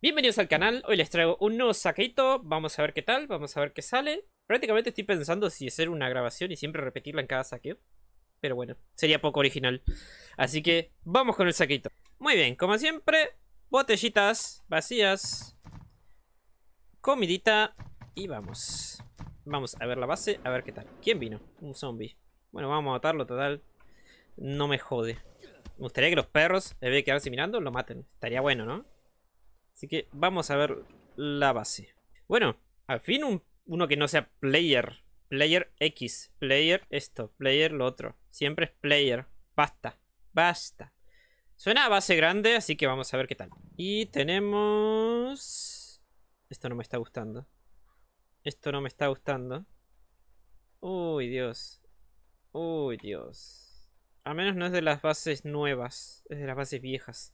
Bienvenidos al canal, hoy les traigo un nuevo saqueito, vamos a ver qué tal, vamos a ver qué sale. Prácticamente estoy pensando si hacer una grabación y siempre repetirla en cada saqueo. Pero bueno, sería poco original. Así que vamos con el saqueito. Muy bien, como siempre, botellitas vacías, comidita y vamos. Vamos a ver la base, a ver qué tal. ¿Quién vino? Un zombie. Bueno, vamos a matarlo, total. No me jode. Me gustaría que los perros, en vez de quedarse mirando, lo maten. Estaría bueno, ¿no? Así que vamos a ver la base. Bueno, al fin uno que no sea player. Player X. Player esto. Player lo otro. Siempre es player. Basta. Basta. Suena a base grande, así que vamos a ver qué tal. Y tenemos... Esto no me está gustando. Esto no me está gustando. Uy, Dios. Uy, Dios. A menos no es de las bases nuevas. Es de las bases viejas.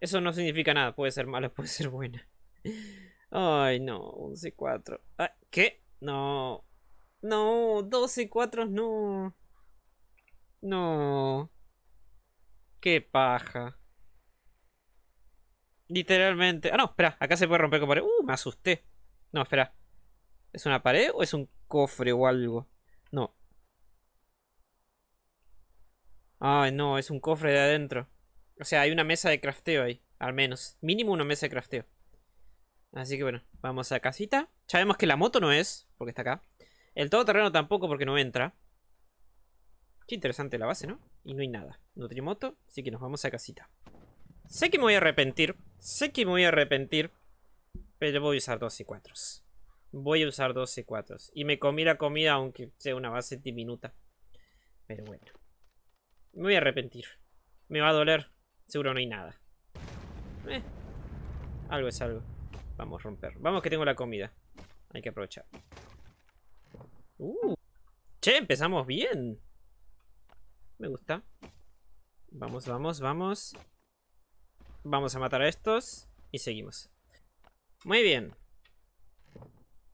Eso no significa nada. Puede ser mala, puede ser buena. Ay, no. 11 4. ¿Qué? No. No, 12 y 4 no. No. Qué paja. Literalmente. Ah, no, espera. Acá se puede romper con pared. Uh, me asusté. No, espera. ¿Es una pared o es un cofre o algo? No. Ay, no, es un cofre de adentro. O sea, hay una mesa de crafteo ahí, al menos. Mínimo una mesa de crafteo. Así que bueno, vamos a casita. Ya vemos que la moto no es, porque está acá. El todoterreno tampoco, porque no entra. Qué interesante la base, ¿no? Y no hay nada. No tiene moto, así que nos vamos a casita. Sé que me voy a arrepentir. Sé que me voy a arrepentir. Pero voy a usar dos y 4. Voy a usar dos y 4. Y me comí la comida, aunque sea una base diminuta. Pero bueno. Me voy a arrepentir. Me va a doler. Seguro no hay nada. Eh, algo es algo. Vamos a romper. Vamos que tengo la comida. Hay que aprovechar. Uh, che, empezamos bien. Me gusta. Vamos, vamos, vamos. Vamos a matar a estos. Y seguimos. Muy bien.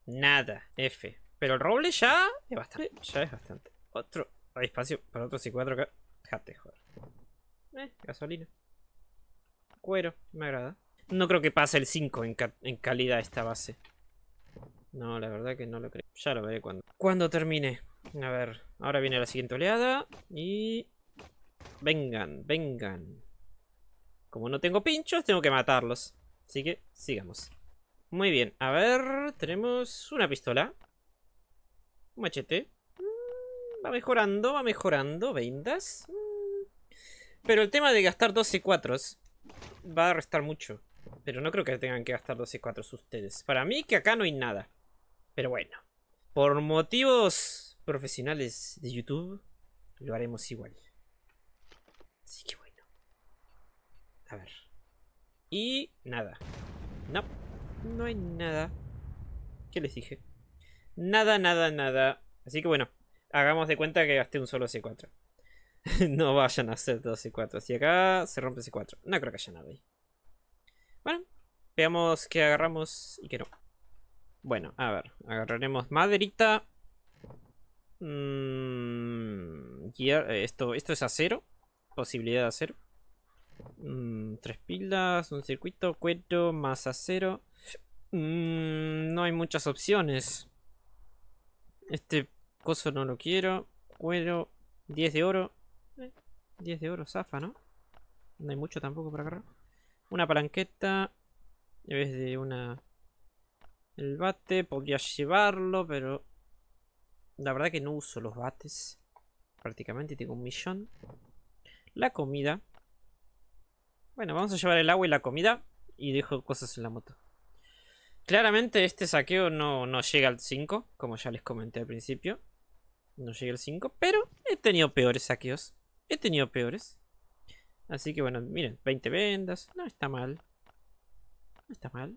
Nada. F. Pero el roble ya es bastante. Ya es bastante. Otro. Hay espacio para otros y cuatro Jate, joder. Eh, gasolina cuero, me agrada. No creo que pase el 5 en, calidad esta base. No, la verdad que no lo creo. Ya lo veré cuando, cuando termine. A ver, ahora viene la siguiente oleada. Y... Vengan, vengan. Como no tengo pinchos, tengo que matarlos. Así que, sigamos. Muy bien, a ver... Tenemos una pistola. Un machete. Mm, va mejorando, va mejorando. Vendas. Mm. Pero el tema de gastar 12 cuatros va a restar mucho. Pero no creo que tengan que gastar 2 c 4 ustedes. Para mí que acá no hay nada. Pero bueno. Por motivos profesionales de YouTube, lo haremos igual. Así que bueno. A ver. Y nada. No, no hay nada. ¿Qué les dije? Nada, nada, nada. Así que bueno, hagamos de cuenta que gasté un solo C4. no vayan a hacer 2 y 4. Si acá se rompe C4. No creo que haya nada ahí. Bueno, veamos qué agarramos y qué no. Bueno, a ver. Agarraremos maderita. Mm, eh, esto, esto es acero. Posibilidad de acero. Mm, tres pilas, un circuito, cuero, más acero. Mm, no hay muchas opciones. Este coso no lo quiero. Cuero, 10 de oro. 10 de oro, zafa, ¿no? No hay mucho tampoco para agarrar. Una palanqueta. En vez de una... El bate. Podría llevarlo, pero... La verdad que no uso los bates. Prácticamente tengo un millón. La comida. Bueno, vamos a llevar el agua y la comida. Y dejo cosas en la moto. Claramente este saqueo no, llega al 5. Como ya les comenté al principio. No llega al 5. Pero he tenido peores saqueos. He tenido peores. Así que bueno, miren, 20 vendas. No está mal. No está mal.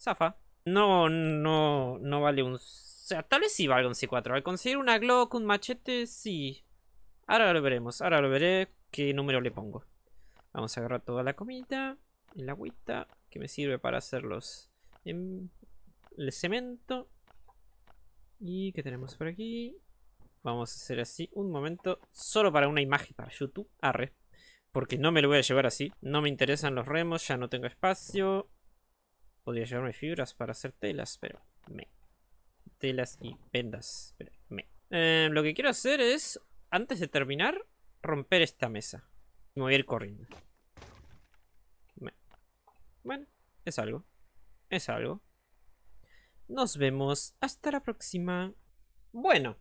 Zafa. No, no, no vale un... O sea, tal vez sí valga un C4. Al conseguir una Glock, un machete, sí. Ahora lo veremos. Ahora lo veré qué número le pongo. Vamos a agarrar toda la comida. El agüita. Que me sirve para hacer los... Em, el cemento. ¿Y qué tenemos por aquí? Vamos a hacer así un momento. Solo para una imagen para YouTube. Arre. Porque no me lo voy a llevar así. No me interesan los remos. Ya no tengo espacio. Podría llevarme fibras para hacer telas. Pero me. Telas y vendas. Pero me. Em, lo que quiero hacer es, antes de terminar, romper esta mesa. Me voy a ir corriendo. Bueno, es algo. Es algo. Nos vemos. Hasta la próxima. Bueno.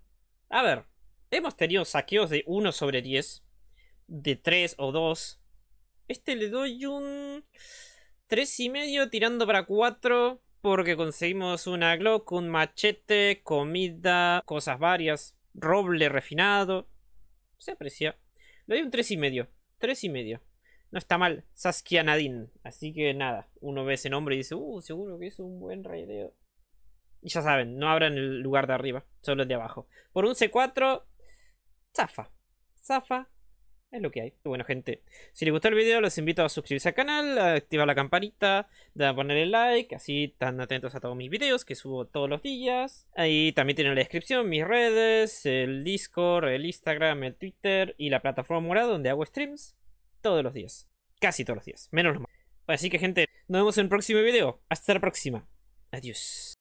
A ver, hemos tenido saqueos de 1 sobre 10, de 3 o 2. Este le doy un 3 y medio tirando para 4 porque conseguimos una Glock, un machete, comida, cosas varias, roble refinado. Se aprecia. Le doy un 3 y medio. 3 y medio. No está mal. Saskia Nadine. Así que nada, uno ve ese nombre y dice, uh, seguro que es un buen raideo. Y ya saben, no abran el lugar de arriba, solo el de abajo. Por un C4, zafa. Zafa. Es lo que hay. Bueno, gente, si les gustó el video, los invito a suscribirse al canal, a activar la campanita, a ponerle like, así están atentos a todos mis videos que subo todos los días. Ahí también tienen la descripción mis redes, el Discord, el Instagram, el Twitter y la plataforma morada donde hago streams todos los días. Casi todos los días, menos los Así que, gente, nos vemos en el próximo video. Hasta la próxima. Adiós.